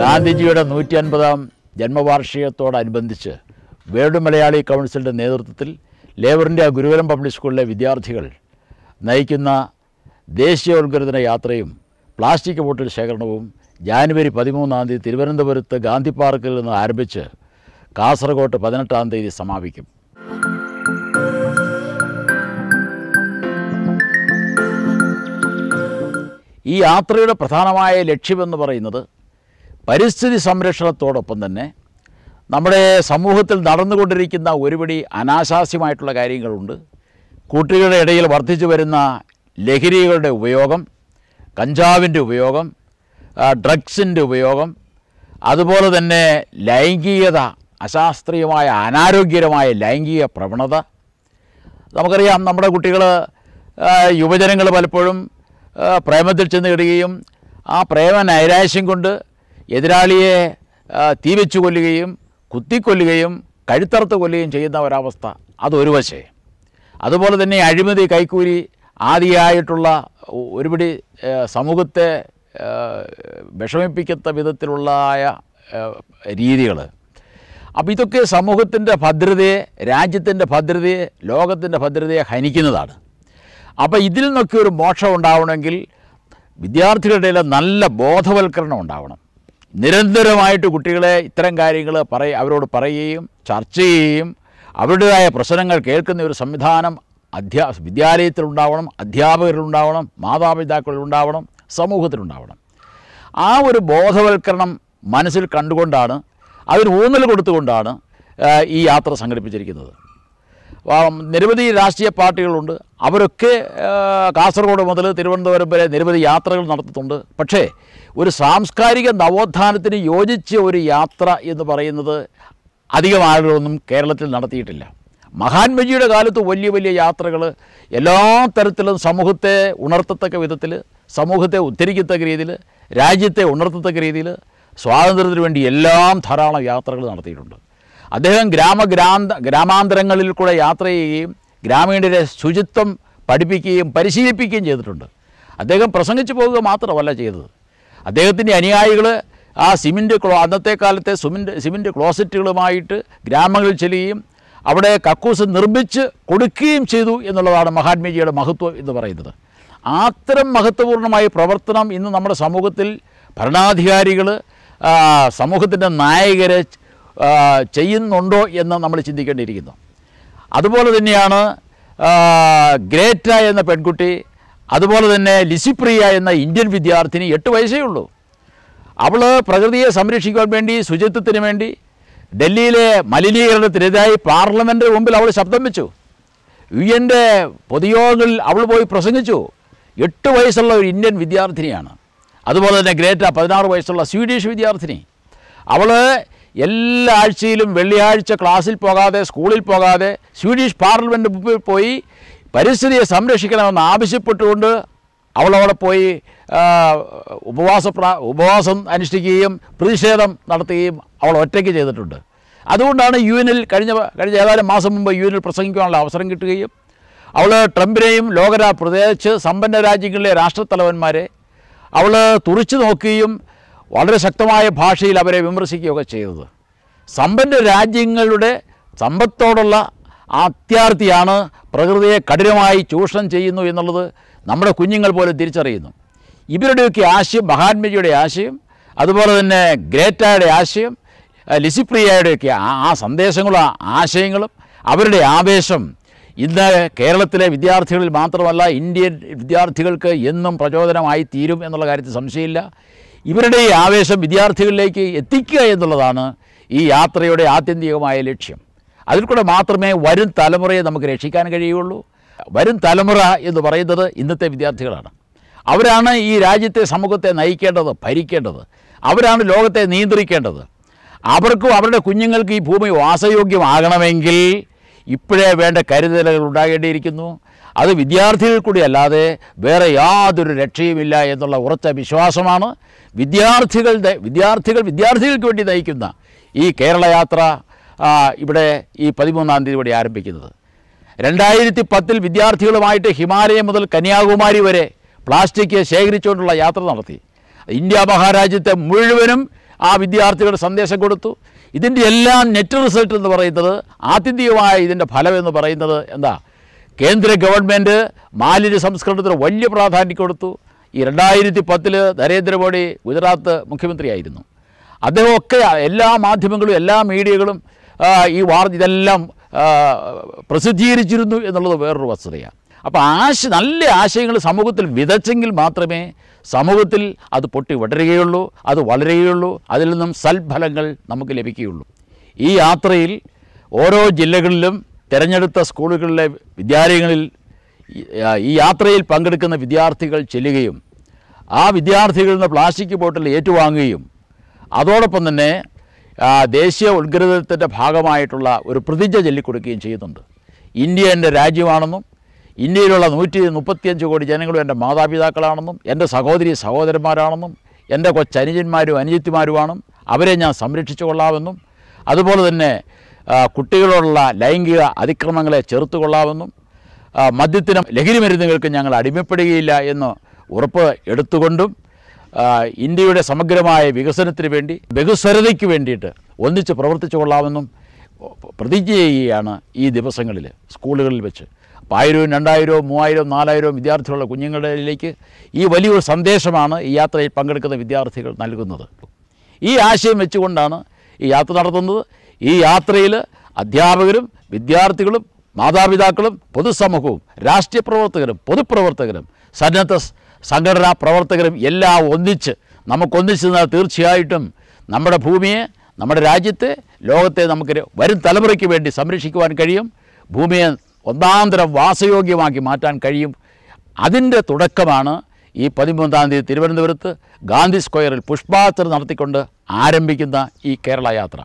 ഗാന്ധിജിയുടെ നൂറ്റി അൻപതാം ജന്മവാർഷികത്തോടനുബന്ധിച്ച് വേൾഡ് മലയാളി കൗൺസിലിൻ്റെ നേതൃത്വത്തിൽ ലേബർ ഇന്ത്യ ഗുരുകുലം പബ്ലിക് സ്കൂളിലെ വിദ്യാർത്ഥികൾ നയിക്കുന്ന ദേശീയോത്ഗ്രതന യാത്രയും പ്ലാസ്റ്റിക് ബോട്ടിൽ ശേഖരണവും ജാനുവരി പതിമൂന്നാം തീയതി തിരുവനന്തപുരത്ത് ഗാന്ധി പാർക്കിൽ നിന്ന് ആരംഭിച്ച് കാസർഗോട്ട് പതിനെട്ടാം തീയതി സമാപിക്കും ഈ യാത്രയുടെ പ്രധാനമായ ലക്ഷ്യമെന്ന് പറയുന്നത് പരിസ്ഥിതി സംരക്ഷണത്തോടൊപ്പം തന്നെ നമ്മുടെ സമൂഹത്തിൽ നടന്നുകൊണ്ടിരിക്കുന്ന ഒരുപടി അനാശാസ്യമായിട്ടുള്ള കാര്യങ്ങളുണ്ട് കുട്ടികളുടെ ഇടയിൽ വർദ്ധിച്ചു വരുന്ന ലഹരികളുടെ ഉപയോഗം കഞ്ചാവിൻ്റെ ഉപയോഗം ഡ്രഗ്സിൻ്റെ ഉപയോഗം അതുപോലെ തന്നെ ലൈംഗികത അശാസ്ത്രീയമായ അനാരോഗ്യകരമായ ലൈംഗിക പ്രവണത നമുക്കറിയാം നമ്മുടെ കുട്ടികൾ യുവജനങ്ങൾ പലപ്പോഴും പ്രേമത്തിൽ ചെന്ന് കിടുകയും ആ പ്രേമ നൈരാശ്യം കൊണ്ട് എതിരാളിയെ തീവെച്ചു കൊല്ലുകയും കുത്തിക്കൊല്ലുകയും കഴുത്തറുത്ത് കൊല്ലുകയും ചെയ്യുന്ന ഒരവസ്ഥ അതൊരു വശേ അതുപോലെ തന്നെ അഴിമതി കൈക്കൂലി ആദിയായിട്ടുള്ള ഒരുപിടി സമൂഹത്തെ വിഷമിപ്പിക്കത്ത വിധത്തിലുള്ളതായ രീതികൾ അപ്പോൾ ഇതൊക്കെ സമൂഹത്തിൻ്റെ ഭദ്രതയെ രാജ്യത്തിൻ്റെ ഭദ്രതയെ ലോകത്തിൻ്റെ ഭദ്രതയെ ഹനിക്കുന്നതാണ് അപ്പോൾ ഇതിൽ നിന്നൊക്കെ ഒരു മോക്ഷം ഉണ്ടാവണമെങ്കിൽ വിദ്യാർത്ഥികളുടെ നല്ല ബോധവൽക്കരണം ഉണ്ടാവണം നിരന്തരമായിട്ട് കുട്ടികളെ ഇത്തരം കാര്യങ്ങൾ പറയ അവരോട് പറയുകയും ചർച്ച ചെയ്യുകയും അവരുടേതായ പ്രശ്നങ്ങൾ കേൾക്കുന്ന ഒരു സംവിധാനം അധ്യാ വിദ്യാലയത്തിലുണ്ടാവണം അധ്യാപകരിലുണ്ടാവണം മാതാപിതാക്കളിലുണ്ടാവണം സമൂഹത്തിലുണ്ടാവണം ആ ഒരു ബോധവൽക്കരണം മനസ്സിൽ കണ്ടുകൊണ്ടാണ് അതിന് ഊന്നൽ കൊടുത്തുകൊണ്ടാണ് ഈ യാത്ര സംഘടിപ്പിച്ചിരിക്കുന്നത് നിരവധി രാഷ്ട്രീയ പാർട്ടികളുണ്ട് അവരൊക്കെ കാസർഗോഡ് മുതൽ തിരുവനന്തപുരം വരെ നിരവധി യാത്രകൾ നടത്തുന്നുണ്ട് പക്ഷേ ഒരു സാംസ്കാരിക നവോത്ഥാനത്തിന് യോജിച്ച ഒരു യാത്ര എന്ന് പറയുന്നത് അധികം ആളുകളൊന്നും കേരളത്തിൽ നടത്തിയിട്ടില്ല മഹാത്മജിയുടെ കാലത്ത് വലിയ വലിയ യാത്രകൾ എല്ലാ തരത്തിലും സമൂഹത്തെ ഉണർത്തത്തക്ക വിധത്തിൽ സമൂഹത്തെ ഉദ്ധരിക്കത്തക്ക രീതിയിൽ രാജ്യത്തെ ഉണർത്തത്തക്ക രീതിയിൽ സ്വാതന്ത്ര്യത്തിന് വേണ്ടി എല്ലാം ധാരാളം യാത്രകൾ നടത്തിയിട്ടുണ്ട് അദ്ദേഹം ഗ്രാന്ത ഗ്രാമാന്തരങ്ങളിൽ കൂടെ യാത്ര ചെയ്യുകയും ഗ്രാമീണരെ ശുചിത്വം പഠിപ്പിക്കുകയും പരിശീലിപ്പിക്കുകയും ചെയ്തിട്ടുണ്ട് അദ്ദേഹം പ്രസംഗിച്ചു പോവുക മാത്രമല്ല ചെയ്തത് അദ്ദേഹത്തിൻ്റെ അനുയായികൾ ആ സിമൻറ്റ് ക്ലോ അന്നത്തെ കാലത്തെ സിമൻറ്റ് സിമൻറ്റ് ക്ലോസറ്റുകളുമായിട്ട് ഗ്രാമങ്ങളിൽ ചെല്ലുകയും അവിടെ കക്കൂസ് നിർമ്മിച്ച് കൊടുക്കുകയും ചെയ്തു എന്നുള്ളതാണ് മഹാത്മജിയുടെ മഹത്വം എന്ന് പറയുന്നത് അത്തരം മഹത്വപൂർണ്ണമായ പ്രവർത്തനം ഇന്ന് നമ്മുടെ സമൂഹത്തിൽ ഭരണാധികാരികൾ സമൂഹത്തിൻ്റെ നായകരെ ചെയ്യുന്നുണ്ടോ എന്ന് നമ്മൾ ചിന്തിക്കേണ്ടിയിരിക്കുന്നു അതുപോലെ തന്നെയാണ് ഗ്രേറ്റ എന്ന പെൺകുട്ടി അതുപോലെ തന്നെ ലിസിപ്രിയ എന്ന ഇന്ത്യൻ വിദ്യാർത്ഥിനി എട്ട് വയസ്സേ ഉള്ളൂ അവൾ പ്രകൃതിയെ സംരക്ഷിക്കാൻ വേണ്ടി ശുചിത്വത്തിന് വേണ്ടി ഡൽഹിയിലെ മലിനീകരണത്തിനെതിരായി പാർലമെൻറ്റ് മുമ്പിൽ അവൾ ശബ്ദം വെച്ചു യു എൻ്റെ പൊതുയോഗങ്ങളിൽ അവൾ പോയി പ്രസംഗിച്ചു എട്ട് വയസ്സുള്ള ഒരു ഇന്ത്യൻ വിദ്യാർത്ഥിനിയാണ് അതുപോലെ തന്നെ ഗ്രേറ്റ പതിനാറ് വയസ്സുള്ള സ്വീഡിഷ് വിദ്യാർത്ഥിനി അവൾ എല്ലാ ആഴ്ചയിലും വെള്ളിയാഴ്ച ക്ലാസ്സിൽ പോകാതെ സ്കൂളിൽ പോകാതെ സ്വീഡിഷ് പാർലമെൻറ്റ് മുമ്പിൽ പോയി പരിസ്ഥിതിയെ സംരക്ഷിക്കണമെന്ന് ആവശ്യപ്പെട്ടുകൊണ്ട് അവളവിടെ പോയി ഉപവാസ ഉപവാസം അനുഷ്ഠിക്കുകയും പ്രതിഷേധം നടത്തുകയും അവൾ ഒറ്റയ്ക്ക് ചെയ്തിട്ടുണ്ട് അതുകൊണ്ടാണ് യു എനിൽ കഴിഞ്ഞ കഴിഞ്ഞ ഏതാനും മാസം മുമ്പ് യു എനിൽ പ്രസംഗിക്കാനുള്ള അവസരം കിട്ടുകയും അവൾ ട്രംപിനെയും ലോകരാ പ്രത്യേകിച്ച് സമ്പന്ന രാജ്യങ്ങളിലെ രാഷ്ട്രത്തലവന്മാരെ അവൾ തുറച്ചു നോക്കുകയും വളരെ ശക്തമായ ഭാഷയിൽ അവരെ വിമർശിക്കുകയൊക്കെ ചെയ്തത് സമ്പന്ന രാജ്യങ്ങളുടെ സമ്പത്തോടുള്ള അത്യാർത്ഥിയാണ് പ്രകൃതിയെ കഠിനമായി ചൂഷണം ചെയ്യുന്നു എന്നുള്ളത് നമ്മുടെ കുഞ്ഞുങ്ങൾ പോലും തിരിച്ചറിയുന്നു ഇവരുടെയൊക്കെ ആശയം മഹാത്മജിയുടെ ആശയം അതുപോലെ തന്നെ ഗ്രേറ്റയുടെ ആശയം ലിസിപ്രിയയുടെയൊക്കെ ആ സന്ദേശങ്ങളും ആശയങ്ങളും അവരുടെ ആവേശം ഇന്ന് കേരളത്തിലെ വിദ്യാർത്ഥികളിൽ മാത്രമല്ല ഇന്ത്യൻ വിദ്യാർത്ഥികൾക്ക് എന്നും പ്രചോദനമായി തീരും എന്നുള്ള കാര്യത്തിൽ സംശയമില്ല ഇവരുടെ ഈ ആവേശം വിദ്യാർത്ഥികളിലേക്ക് എത്തിക്കുക എന്നുള്ളതാണ് ഈ യാത്രയുടെ ആത്യന്തികമായ ലക്ഷ്യം അതിൽ കൂടെ മാത്രമേ വരും തലമുറയെ നമുക്ക് രക്ഷിക്കാൻ കഴിയുള്ളൂ വരും തലമുറ എന്ന് പറയുന്നത് ഇന്നത്തെ വിദ്യാർത്ഥികളാണ് അവരാണ് ഈ രാജ്യത്തെ സമൂഹത്തെ നയിക്കേണ്ടത് ഭരിക്കേണ്ടത് അവരാണ് ലോകത്തെ നിയന്ത്രിക്കേണ്ടത് അവർക്കും അവരുടെ കുഞ്ഞുങ്ങൾക്ക് ഈ ഭൂമി വാസയോഗ്യമാകണമെങ്കിൽ ഇപ്പോഴേ വേണ്ട കരുതലുകൾ ഉണ്ടാകേണ്ടിയിരിക്കുന്നു അത് വിദ്യാർത്ഥികൾ കൂടി അല്ലാതെ വേറെ യാതൊരു രക്ഷയുമില്ല എന്നുള്ള ഉറച്ച വിശ്വാസമാണ് വിദ്യാർത്ഥികളുടെ വിദ്യാർത്ഥികൾ വിദ്യാർത്ഥികൾക്ക് വേണ്ടി നയിക്കുന്ന ഈ കേരള യാത്ര ഇവിടെ ഈ പതിമൂന്നാം തീയതിയോടെ ആരംഭിക്കുന്നത് രണ്ടായിരത്തി പത്തിൽ വിദ്യാർത്ഥികളുമായിട്ട് ഹിമാലയം മുതൽ കന്യാകുമാരി വരെ പ്ലാസ്റ്റിക് ശേഖരിച്ചുകൊണ്ടുള്ള യാത്ര നടത്തി ഇന്ത്യ മഹാരാജ്യത്തെ മുഴുവനും ആ വിദ്യാർത്ഥികളുടെ സന്ദേശം കൊടുത്തു ഇതിൻ്റെ എല്ലാം നെറ്റ് റിസൾട്ട് എന്ന് പറയുന്നത് ആത്യന്തികമായ ഇതിൻ്റെ ഫലം എന്ന് പറയുന്നത് എന്താ കേന്ദ്ര ഗവൺമെൻറ് മാലിന്യ സംസ്കരണത്തിന് വലിയ പ്രാധാന്യം കൊടുത്തു ഈ രണ്ടായിരത്തി പത്തിൽ നരേന്ദ്രമോദി ഗുജറാത്ത് മുഖ്യമന്ത്രിയായിരുന്നു അദ്ദേഹമൊക്കെ എല്ലാ മാധ്യമങ്ങളും എല്ലാ മീഡിയകളും ഈ വാർത്ത ഇതെല്ലാം പ്രസിദ്ധീകരിച്ചിരുന്നു എന്നുള്ളത് വേറൊരു വസ്തുതയാണ് അപ്പോൾ ആശ നല്ല ആശയങ്ങൾ സമൂഹത്തിൽ വിതച്ചെങ്കിൽ മാത്രമേ സമൂഹത്തിൽ അത് പൊട്ടി വിടരുകയുള്ളൂ അത് വളരുകയുള്ളൂ അതിൽ നിന്നും സൽഫലങ്ങൾ നമുക്ക് ലഭിക്കുകയുള്ളൂ ഈ യാത്രയിൽ ഓരോ ജില്ലകളിലും തിരഞ്ഞെടുത്ത സ്കൂളുകളിലെ വിദ്യാലയങ്ങളിൽ ഈ യാത്രയിൽ പങ്കെടുക്കുന്ന വിദ്യാർത്ഥികൾ ചെല്ലുകയും ആ വിദ്യാർത്ഥികളിൽ നിന്ന് പ്ലാസ്റ്റിക് ബോട്ടിൽ ഏറ്റുവാങ്ങുകയും അതോടൊപ്പം തന്നെ ദേശീയ ഉത്ഗ്രഥത്തിൻ്റെ ഭാഗമായിട്ടുള്ള ഒരു പ്രതിജ്ഞ ചൊല്ലിക്കൊടുക്കുകയും ചെയ്യുന്നുണ്ട് ഇന്ത്യ എൻ്റെ രാജ്യമാണെന്നും ഇന്ത്യയിലുള്ള നൂറ്റി മുപ്പത്തിയഞ്ച് കോടി ജനങ്ങളും എൻ്റെ മാതാപിതാക്കളാണെന്നും എൻ്റെ സഹോദരി സഹോദരന്മാരാണെന്നും എൻ്റെ കൊച്ചനുജന്മാരും അനുജത്തിമാരുമാണ് അവരെ ഞാൻ സംരക്ഷിച്ചു കൊള്ളാമെന്നും അതുപോലെ തന്നെ കുട്ടികളോടുള്ള ലൈംഗിക അതിക്രമങ്ങളെ കൊള്ളാമെന്നും മദ്യത്തിനും ലഹരി മരുന്നുകൾക്ക് ഞങ്ങൾ അടിമപ്പെടുകയില്ല എന്ന് ഉറപ്പ് എടുത്തുകൊണ്ടും ഇന്ത്യയുടെ സമഗ്രമായ വികസനത്തിന് വേണ്ടി ബഹുസ്വരതയ്ക്ക് വേണ്ടിയിട്ട് ഒന്നിച്ച് പ്രവർത്തിച്ചു കൊള്ളാമെന്നും പ്രതിജ്ഞ ചെയ്യുകയാണ് ഈ ദിവസങ്ങളിൽ സ്കൂളുകളിൽ വെച്ച് അപ്പോൾ ആയിരവും രണ്ടായിരവും മൂവായിരവും നാലായിരവും വിദ്യാർത്ഥികളുള്ള കുഞ്ഞുങ്ങളിലേക്ക് ഈ വലിയൊരു സന്ദേശമാണ് ഈ യാത്രയിൽ പങ്കെടുക്കുന്ന വിദ്യാർത്ഥികൾ നൽകുന്നത് ഈ ആശയം വെച്ചുകൊണ്ടാണ് ഈ യാത്ര നടത്തുന്നത് ഈ യാത്രയിൽ അധ്യാപകരും വിദ്യാർത്ഥികളും മാതാപിതാക്കളും പൊതുസമൂഹവും രാഷ്ട്രീയ പ്രവർത്തകരും പൊതുപ്രവർത്തകരും സന്നദ്ധ സംഘടനാ പ്രവർത്തകരും എല്ലാം ഒന്നിച്ച് നമുക്കൊന്നിച്ച് നിന്നാൽ തീർച്ചയായിട്ടും നമ്മുടെ ഭൂമിയെ നമ്മുടെ രാജ്യത്തെ ലോകത്തെ നമുക്ക് വരും തലമുറയ്ക്ക് വേണ്ടി സംരക്ഷിക്കുവാൻ കഴിയും ഭൂമിയെ ഒന്നാന്തരം വാസയോഗ്യമാക്കി മാറ്റാൻ കഴിയും അതിൻ്റെ തുടക്കമാണ് ഈ പതിമൂന്നാം തീയതി തിരുവനന്തപുരത്ത് ഗാന്ധി സ്ക്വയറിൽ പുഷ്പാർച്ചന നടത്തിക്കൊണ്ട് ആരംഭിക്കുന്ന ഈ കേരള യാത്ര